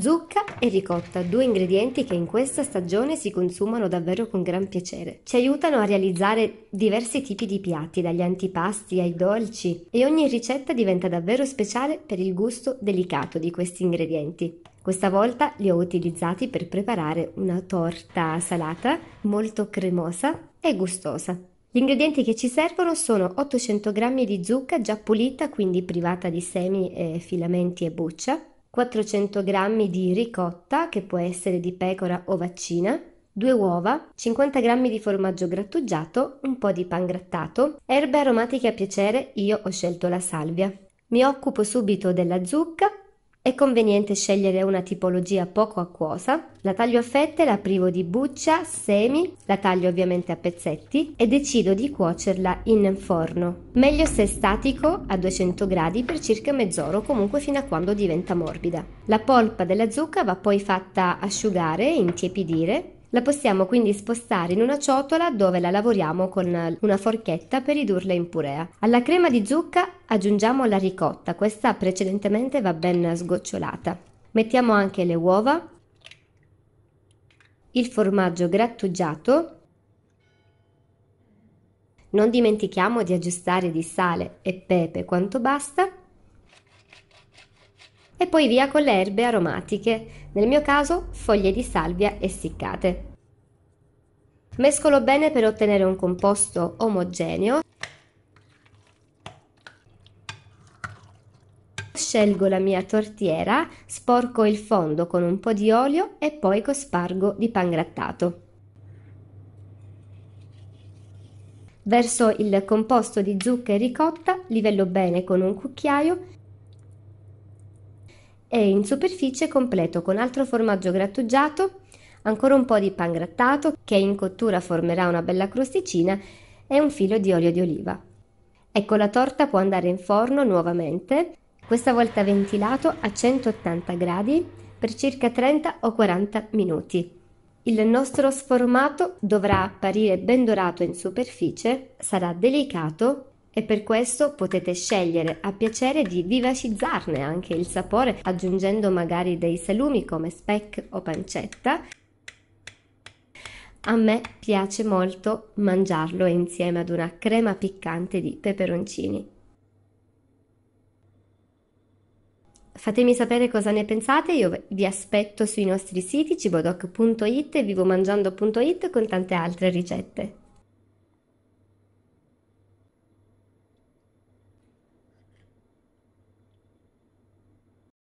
Zucca e ricotta, due ingredienti che in questa stagione si consumano davvero con gran piacere. Ci aiutano a realizzare diversi tipi di piatti, dagli antipasti ai dolci, e ogni ricetta diventa davvero speciale per il gusto delicato di questi ingredienti. Questa volta li ho utilizzati per preparare una torta salata molto cremosa e gustosa. Gli ingredienti che ci servono sono 800 g di zucca già pulita, quindi privata di semi, e filamenti e buccia, 400 g di ricotta, che può essere di pecora o vaccina, 2 uova, 50 g di formaggio grattugiato, un po' di pan grattato, erbe aromatiche a piacere, io ho scelto la salvia. Mi occupo subito della zucca, è conveniente scegliere una tipologia poco acquosa, la taglio a fette, la privo di buccia, semi, la taglio ovviamente a pezzetti e decido di cuocerla in forno. Meglio se statico a 200 gradi per circa mezz'ora o comunque fino a quando diventa morbida. La polpa della zucca va poi fatta asciugare, intiepidire la possiamo quindi spostare in una ciotola dove la lavoriamo con una forchetta per ridurla in purea. Alla crema di zucca aggiungiamo la ricotta, questa precedentemente va ben sgocciolata. Mettiamo anche le uova, il formaggio grattugiato. Non dimentichiamo di aggiustare di sale e pepe quanto basta e poi via con le erbe aromatiche, nel mio caso foglie di salvia essiccate. Mescolo bene per ottenere un composto omogeneo. Scelgo la mia tortiera, sporco il fondo con un po' di olio e poi cospargo di pangrattato. Verso il composto di zuccheri ricotta, livello bene con un cucchiaio e in superficie completo con altro formaggio grattugiato, ancora un po' di pan grattato che in cottura formerà una bella crosticina e un filo di olio di oliva. Ecco la torta può andare in forno nuovamente, questa volta ventilato a 180 gradi per circa 30 o 40 minuti. Il nostro sformato dovrà apparire ben dorato in superficie, sarà delicato e per questo potete scegliere a piacere di vivacizzarne anche il sapore aggiungendo magari dei salumi come speck o pancetta. A me piace molto mangiarlo insieme ad una crema piccante di peperoncini. Fatemi sapere cosa ne pensate, io vi aspetto sui nostri siti cibodoc.it e vivomangiando.it con tante altre ricette.